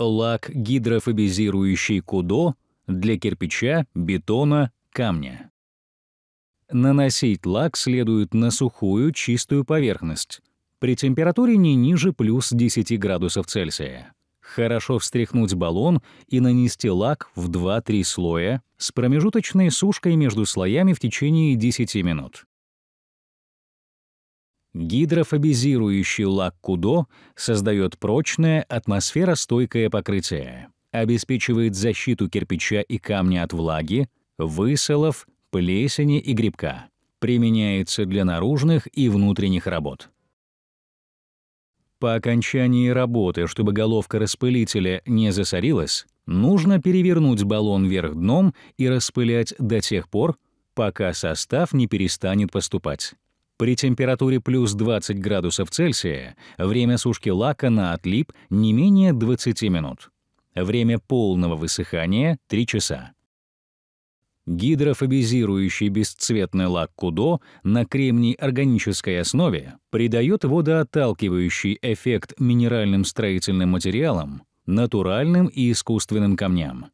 лак, гидрофобизирующий кудо для кирпича, бетона, камня. Наносить лак следует на сухую, чистую поверхность, при температуре не ниже плюс 10 градусов Цельсия. Хорошо встряхнуть баллон и нанести лак в 2-3 слоя с промежуточной сушкой между слоями в течение 10 минут. Гидрофобизирующий лак Кудо создает прочное атмосферостойкое покрытие, обеспечивает защиту кирпича и камня от влаги, высолов, плесени и грибка. Применяется для наружных и внутренних работ. По окончании работы, чтобы головка распылителя не засорилась, нужно перевернуть баллон вверх дном и распылять до тех пор, пока состав не перестанет поступать. При температуре плюс 20 градусов Цельсия время сушки лака на отлип не менее 20 минут. Время полного высыхания — 3 часа. Гидрофобизирующий бесцветный лак Кудо на кремний-органической основе придает водоотталкивающий эффект минеральным строительным материалам, натуральным и искусственным камням.